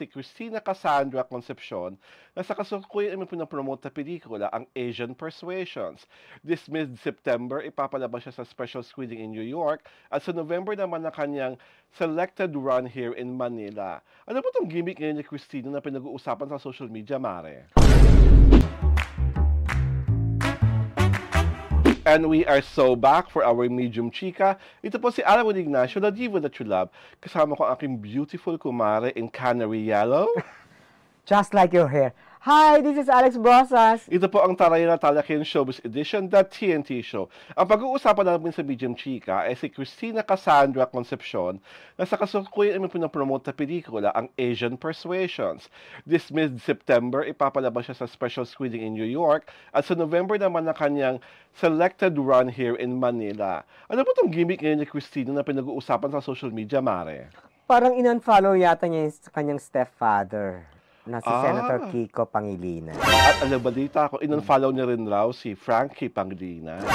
si Christina Cassandra Concepcion na sa kasukuyan ay pinapromote sa pelikula ang Asian Persuasions. This mid-September, ipapalabas siya sa special screening in New York at sa November naman ang kanyang selected run here in Manila. Ano ba itong gimmick ngayon ni Christina na pinag-uusapan sa social media, Mare? and we are so back for our medium chika. Ito po si Alwin Ignacio, the diva that you love. Kasama ko ang aking beautiful kumare in canary yellow. Just like your hair. Hi, this is Alex Brosas. Ito po ang Taray na Talakin Showbiz Edition, The TNT Show. Ang pag-uusapan namin sa BGM Chika ay si Christina Cassandra Concepcion na sa kasukuyan ay promote sa pelikula ang Asian Persuasions. This mid-September, ipapalabas siya sa special screening in New York at sa November naman ang kanyang selected run here in Manila. Ano po itong gimmick ngayon ni Christina na pinag-uusapan sa social media, Mare? Parang in-unfollow yata niya yung kanyang stepfather na si Ah. Senator Kiko Pangilinan. At alam balita ko, in-unfollow niya rin raw si Frankie Pangilinan.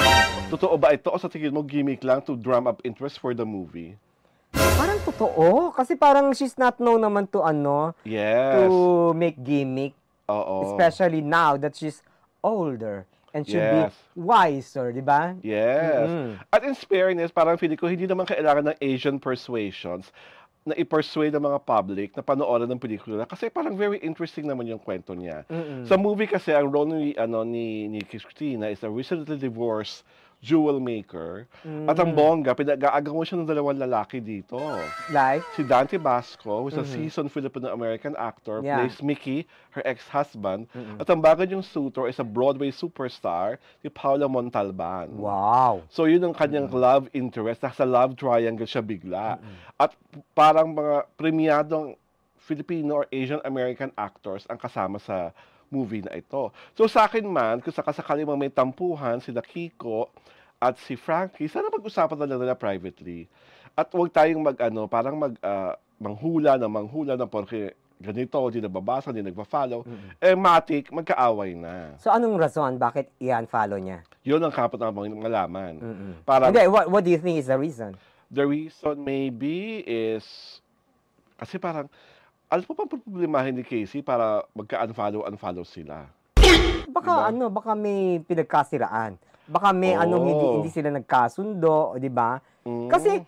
Totoo ba ito o sa tingin mo gimmick lang to drum up interest for the movie? Parang totoo. Kasi parang she's not known naman to ano, Yes. to make gimmick. Oo. Especially now that she's older and should Yes. be wiser, di ba? Yes. Mm-mm. At in fairness, parang feeling ko hindi naman kailangan ng Asian persuasions na i-persuade ang mga public na panoorin ng pelikula kasi parang very interesting naman yung kwento niya. Mm-hmm. Sa movie kasi ang role ni ano ni ni Christina is a recently divorced jewel maker. Mm. At ang mm. bongga, pinag-aaga mo siya ng dalawang lalaki dito. Like? Si Dante Basco, who's mm-hmm. a seasoned Filipino-American actor, yeah. plays Mickey, her ex-husband. Mm-hmm. At ang bago niyong suitor is a Broadway superstar, si Paula Montalban. Wow! So yun ang kanyang mm-hmm. love interest. Nasa love triangle siya bigla. Mm-hmm. At parang mga premiadong Filipino or Asian-American actors ang kasama sa movie na ito. So sa akin man, kung sakasakali mga may tampuhan, si Kiko at si Frankie, sana pag-usapan na lang nila privately. At huwag tayong mag, ano, parang mag, uh, manghula na manghula na porque ganito, di nababasa, di nagpa-follow, mm-hmm. eh matik, magkaaway na. So anong rason bakit i-unfollow niya? Yun ang kapot na mga malaman. Mm-hmm. Para, Hindi, what, what do you think is the reason? The reason maybe is, kasi parang, ano pa pang problemahin ni Casey para magka-unfollow-unfollow sila? Baka diba? ano, baka may pinagkasiraan. Baka may oh. ano, hindi, hindi oh. sila nagkasundo, di ba? Mm. Kasi,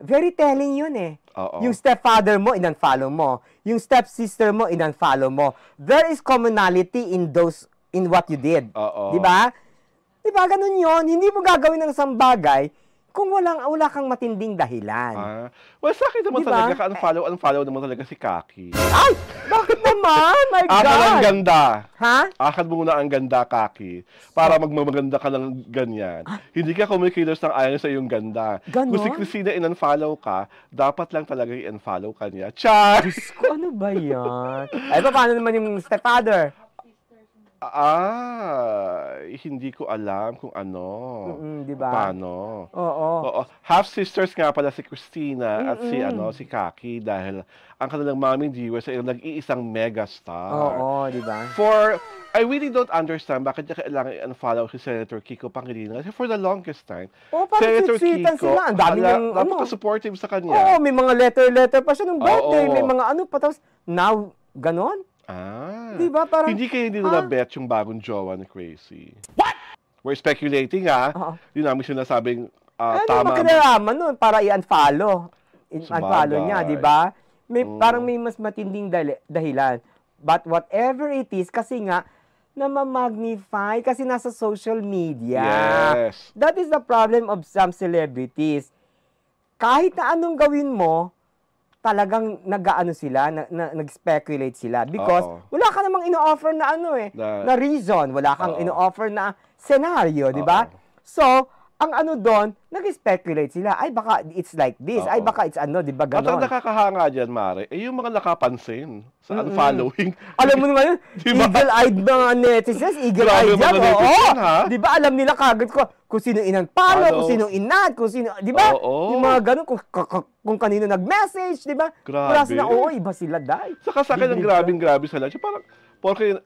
very telling yun eh. Uh-oh. Yung stepfather mo, in-unfollow mo. Yung stepsister mo, in-unfollow mo. There is commonality in those, in what you did. Di ba? Di ba, ganun yun. Hindi mo gagawin ng isang bagay kung walang wala kang matinding dahilan. Ah. Well, sa akin naman Diba? talaga, ka-unfollow, unfollow naman talaga si Kaki. Ay! Bakit naman? My Akal ang ganda. Ha? Akal mo muna ang ganda, Kaki. Para magmaganda ka ng ganyan. Ah. Hindi ka kumikilos ng ayon sa iyong ganda. Ganon? Kung si Christina in-unfollow ka, dapat lang talaga i-unfollow ka niya. Char! Diyos ko, ano ba yan? Ay, pa, paano naman yung stepfather? Ah, hindi ko alam kung ano. Mm-mm, di Paano. Oo. Oo. Half sisters nga pala si Christina Mm-mm. at si ano si Kaki dahil ang kanilang mami viewers ay nag-iisang megastar. Oo, di ba? For I really don't understand bakit niya kailangan i-unfollow si Senator Kiko Pangilinan. Kasi for the longest time, oh, Senator Kiko, sila. Ang dami ala, ng, ano, supportive sa kanya. Oo, may mga letter-letter pa siya nung birthday. Oo. May mga ano pa. Tapos now, ganon? Ah. Di ba? Parang, hindi kayo hindi nila ah. bet yung bagong jowa ni Crazy. What? We're speculating ha. Uh-huh. Yun namin sinasabing uh, ano, tama. Ano makinalaman nun? Para i-unfollow. I-unfollow niya, di ba? May, mm. Parang may mas matinding dali- dahilan. But whatever it is, kasi nga, na ma-magnify kasi nasa social media. Yes. That is the problem of some celebrities. Kahit na anong gawin mo, talagang nag-ano sila, na, na, nag-speculate sila because Uh-oh. wala ka namang ino-offer na ano eh, na, na reason, wala kang ino-offer na scenario, di ba? So, ang ano doon, nag-speculate sila. Ay, baka it's like this. Oo. Ay, baka it's ano, di ba ganon? At ang nakakahanga dyan, Mare, eh, yung mga nakapansin sa mm-hmm. unfollowing. Alam mo naman yun, diba? eagle-eyed mga netizens, eagle-eyed yan. Oo, di ba alam nila kagad ko kung sino inunfollow, kung sino inad, kung sino, di ba? Yung mga ganon, kung, kung kanino nag-message, di ba? Grabe. Wala sila, oo, iba sila, dahil. Saka sa akin, ang grabing-grabe sila. Parang, porque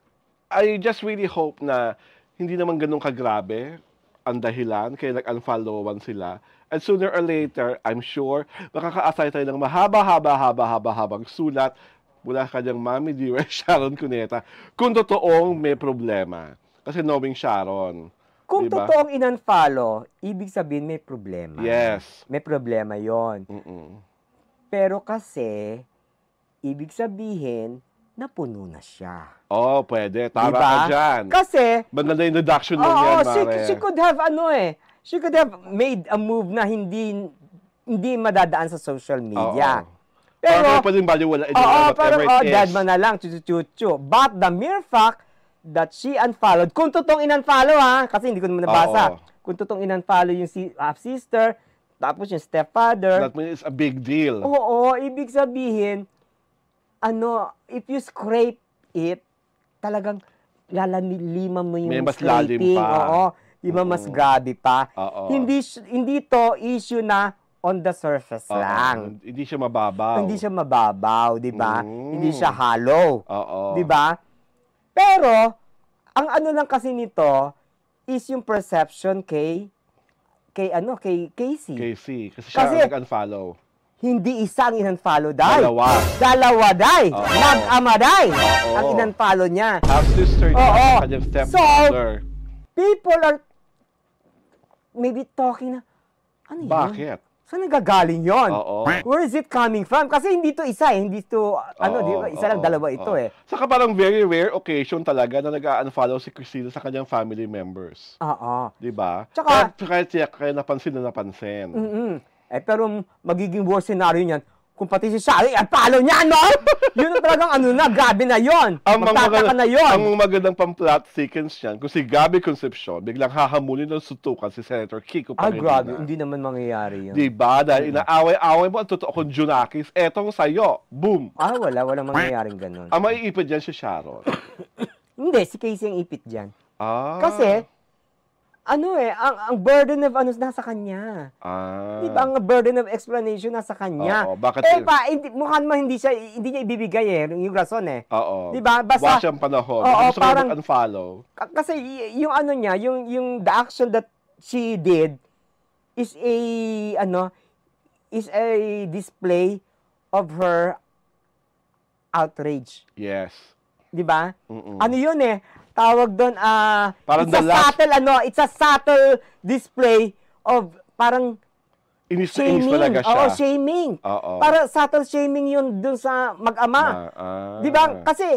I just really hope na hindi naman ganun kagrabe ang dahilan kaya nag-unfollowan sila. And sooner or later, I'm sure, makaka-assign tayo ng mahaba-haba-haba-haba-habang sulat mula kanyang mami dear Sharon Cuneta kung totoong may problema. Kasi knowing Sharon. Kung diba? totoong in-unfollow, ibig sabihin may problema. Yes. May problema yon. Pero kasi, ibig sabihin, napuno na siya. Oh, pwede. Tara diba? ka dyan. Kasi, Maganda yung deduction mo oh, yan, she, Mare. she could have, ano eh, she could have made a move na hindi hindi madadaan sa social media. Oh, oh. Pero, parang pwede yung wala. Oo, oh, parang, oh, dead man na lang, chuchuchu. But the mere fact that she unfollowed, kung totoong in-unfollow ha, kasi hindi ko naman nabasa, oh, oh. kung totoong in-unfollow yung si, half-sister, ah, tapos yung stepfather. That means it's a big deal. Oo, ibig sabihin, ano, if you scrape it, talagang lalalima mo yung May mas scraping. Lalim pa. Oo. Iba mas grabe pa. Oo. Hindi hindi to issue na on the surface Oo. lang. Hindi siya mababaw. Hindi siya mababaw, 'di ba? Mm. Hindi siya hollow. Oo. 'Di ba? Pero ang ano lang kasi nito is yung perception kay kay ano, kay Casey. Casey. Kasi siya kasi, nag-unfollow hindi isang inanfollow day. Dalawa. Dalawa day. Oh. Nag-ama day. Oh. Ang inanfollow niya. Half sister niya. Oo. Step so, people are maybe talking na, ano Bakit? Yun? Saan nagagaling yon? Oo. Where is it coming from? Kasi hindi to isa eh. Hindi to, ano, oo, di, ba? isa oo, lang dalawa ito oo. eh. Saka parang very rare occasion talaga na nag-unfollow si Christina sa kanyang family members. Oo. Di ba? Tsaka, kaya, kaya, kaya napansin na napansin. Mm-mm. Eh, pero magiging worst scenario niyan, kung pati si Shari at palo niya, no? yun ang talagang ano na, Gabi na yun. Ang Magtataka na yun. Ang magandang pang-plot sequence niyan, kung si Gabi Concepcion, biglang hahamulin ng sutukan si Senator Kiko Pangilinan. Ah, grabe. Hindi naman mangyayari yun. Diba? Dahil diba? inaaway-away mo ang totoo kong Junakis, etong sayo. Boom. Ah, wala. wala mangyayaring ganun. ang maiipit dyan si Sharon. Hindi, si Casey ang ipit dyan. Ah. Kasi, ano eh, ang, ang burden of ano nasa kanya. Ah. Di ba? Ang burden of explanation nasa kanya. Oo, bakit? Eh, pa, hindi, mukha naman hindi siya, hindi niya ibibigay eh, yung rason eh. Oo. Di ba? Basta, Wala siyang panahon. Oo, gusto parang, unfollow. Kasi yung ano niya, yung, yung the action that she did is a, ano, is a display of her outrage. Yes. Di ba? Ano yun eh? tawag doon, uh, parang it's a subtle, ano, it's a subtle display of parang Inis na inis talaga siya. Oo, shaming. Oo. Para subtle shaming yun dun sa mag-ama. Ah, ah. Di ba? Ah. Kasi,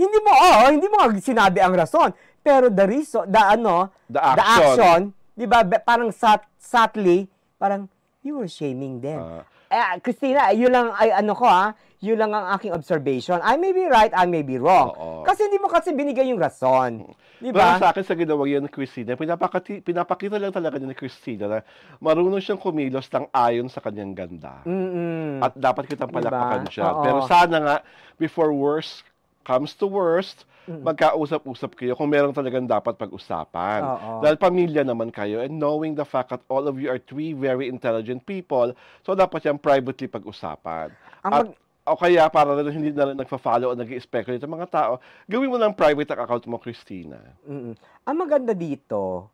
hindi mo, oh, hindi mo sinabi ang rason. Pero the reason, the ano, the action, the action di ba, parang sat, subtly, parang, you were shaming them. Uh, eh, Christina, eh, yun lang ay ano ko ha, ah, yun lang ang aking observation. I may be right, I may be wrong. Oo. Kasi hindi mo kasi binigay yung rason. Di ba? Pero sa akin, sa ginawa yun ni Christina, pinapakati, pinapakita lang talaga ni Christina na marunong siyang kumilos ng ayon sa kanyang ganda. Mm-mm. At dapat kitang palakpakan diba? siya. Oo. Pero sana nga, before worse comes to worst, mm. magkausap-usap kayo kung meron talagang dapat pag-usapan. Uh-oh. Dahil pamilya naman kayo and knowing the fact that all of you are three very intelligent people, so dapat yan privately pag-usapan. Ang At, o kaya para rin hindi na rin nagpa-follow o nag speculate ang mga tao, gawin mo ng private account mo, Christina. Mm-mm. Ang maganda dito,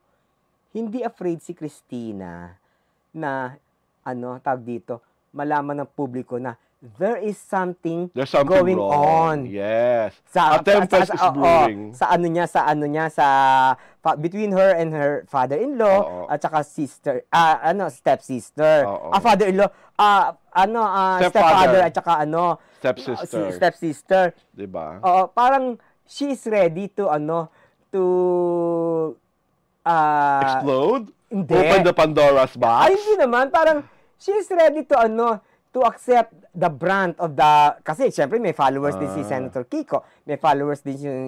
hindi afraid si Christina na, ano, tag dito, malaman ng publiko na there is something, There's something going wrong. on. Yes. Sa, Atempest sa, sa, sa, is brewing. Oh, sa ano niya, sa ano niya, sa between her and her father-in-law uh -oh. at saka sister, uh, ano, stepsister. Uh -oh. Ah, father-in-law, uh, ano, uh, stepfather. stepfather at saka ano, stepsister. Uh, si, stepsister. 'Di ba? Oo, uh, parang she is ready to ano, to uh, explode? Hindi. Open the Pandora's box? Ay, hindi naman. Parang, she's ready to ano, to accept the brand of the kasi syempre may followers ah. din si ah. Senator Kiko, may followers din yung,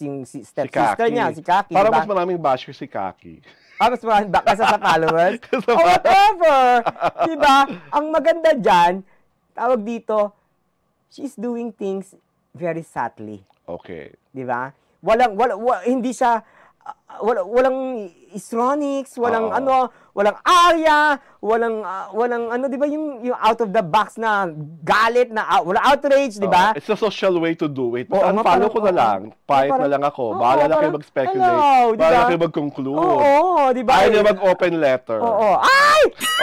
yung si step si sister niya si Kaki. Para diba? mas maraming basher si Kaki. Ah, mas maraming baka sa followers. oh, whatever. 'Di diba? Ang maganda diyan, tawag dito, she's doing things very subtly. Okay. diba Walang wala, wala hindi siya wala, walang Istronics, walang Oo. ano, walang Aria, walang ah, walang ano 'di ba yung yung out of the box na galit na ah, wala outrage, 'di ba? it's a social way to do it. Oo, Basta nga, follow ko na lang. Pahit na lang ako. oo, Bahala na kayo parang, mag-speculate. hello, Bahala na kayo mag-conclude. Oo, oo, 'di ba? Ayaw na mag-open letter. Oo. Ay!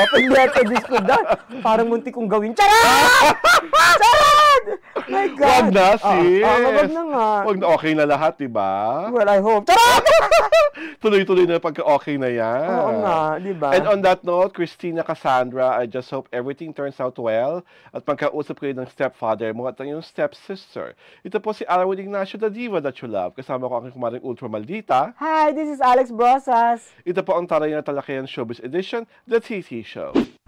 Open letter discordant. Parang munti kong gawin. Charot! Charot! My God. Wag na, sis. Oo, oo, wag na nga. Wag na, okay na lahat, diba? ba? Well, I hope. Charot! tuloy-tuloy na pagka okay na yan. Oo nga, di ba? And on that note, Christina Cassandra, I just hope everything turns out well at magkausap ko ng stepfather mo at ang iyong stepsister. Ito po si Arwen Ignacio, the diva that you love. Kasama ko ang kumaring Ultra Maldita. Hi, this is Alex Brosas. Ito po ang Taray na Talakayan Showbiz Edition, The TT Show.